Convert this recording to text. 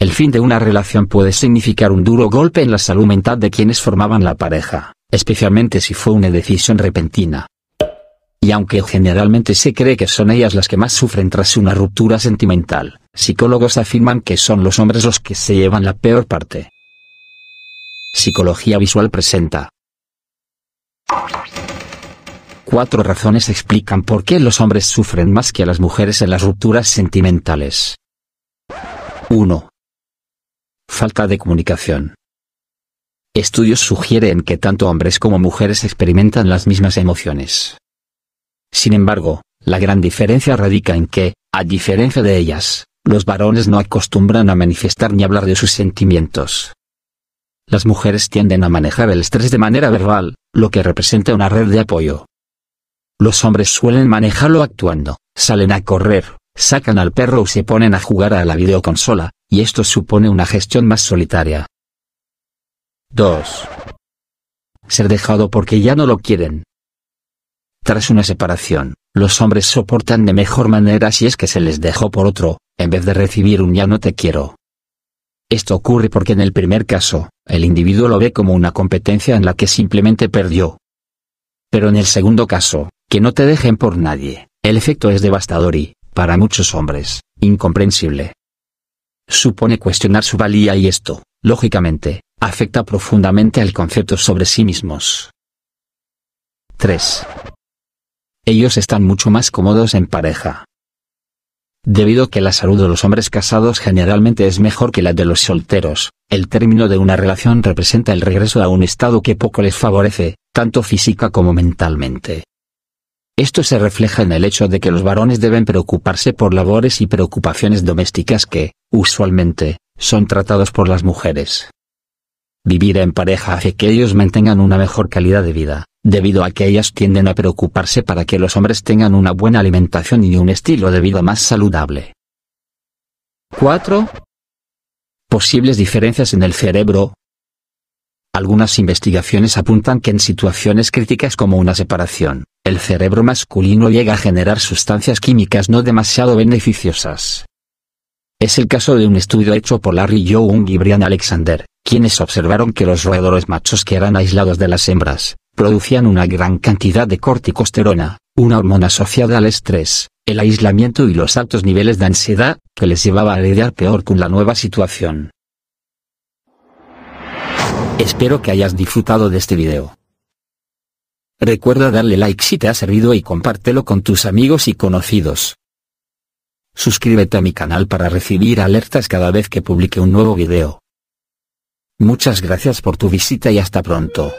El fin de una relación puede significar un duro golpe en la salud mental de quienes formaban la pareja, especialmente si fue una decisión repentina. Y aunque generalmente se cree que son ellas las que más sufren tras una ruptura sentimental, psicólogos afirman que son los hombres los que se llevan la peor parte. Psicología visual presenta. Cuatro razones explican por qué los hombres sufren más que las mujeres en las rupturas sentimentales. 1. Falta de comunicación. Estudios sugieren que tanto hombres como mujeres experimentan las mismas emociones. Sin embargo, la gran diferencia radica en que, a diferencia de ellas, los varones no acostumbran a manifestar ni hablar de sus sentimientos. Las mujeres tienden a manejar el estrés de manera verbal, lo que representa una red de apoyo. Los hombres suelen manejarlo actuando, salen a correr, sacan al perro o se ponen a jugar a la videoconsola, y esto supone una gestión más solitaria. 2. Ser dejado porque ya no lo quieren. Tras una separación, los hombres soportan de mejor manera si es que se les dejó por otro, en vez de recibir un ya no te quiero. Esto ocurre porque en el primer caso, el individuo lo ve como una competencia en la que simplemente perdió. Pero en el segundo caso, que no te dejen por nadie, el efecto es devastador y, para muchos hombres, incomprensible supone cuestionar su valía y esto, lógicamente, afecta profundamente al concepto sobre sí mismos. 3. Ellos están mucho más cómodos en pareja. Debido a que la salud de los hombres casados generalmente es mejor que la de los solteros, el término de una relación representa el regreso a un estado que poco les favorece, tanto física como mentalmente. Esto se refleja en el hecho de que los varones deben preocuparse por labores y preocupaciones domésticas que, usualmente, son tratados por las mujeres. Vivir en pareja hace que ellos mantengan una mejor calidad de vida, debido a que ellas tienden a preocuparse para que los hombres tengan una buena alimentación y un estilo de vida más saludable. 4. Posibles diferencias en el cerebro. Algunas investigaciones apuntan que en situaciones críticas como una separación, el cerebro masculino llega a generar sustancias químicas no demasiado beneficiosas. Es el caso de un estudio hecho por Larry Young y Brian Alexander, quienes observaron que los roedores machos que eran aislados de las hembras, producían una gran cantidad de corticosterona, una hormona asociada al estrés, el aislamiento y los altos niveles de ansiedad, que les llevaba a lidiar peor con la nueva situación. Espero que hayas disfrutado de este video. Recuerda darle like si te ha servido y compártelo con tus amigos y conocidos. Suscríbete a mi canal para recibir alertas cada vez que publique un nuevo video. Muchas gracias por tu visita y hasta pronto.